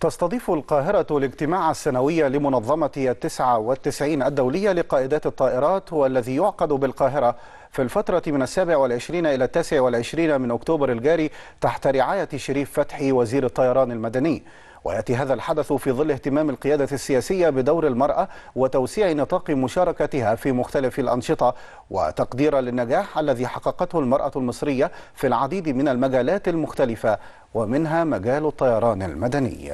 تستضيف القاهرة الاجتماع السنوي لمنظمة التسعة والتسعين الدولية لقائدات الطائرات والذي يعقد بالقاهرة في الفترة من السابع والعشرين إلى التاسع والعشرين من أكتوبر الجاري تحت رعاية شريف فتحي وزير الطيران المدني ويأتي هذا الحدث في ظل اهتمام القيادة السياسية بدور المرأة وتوسيع نطاق مشاركتها في مختلف الأنشطة وتقدير للنجاح الذي حققته المرأة المصرية في العديد من المجالات المختلفة ومنها مجال الطيران المدني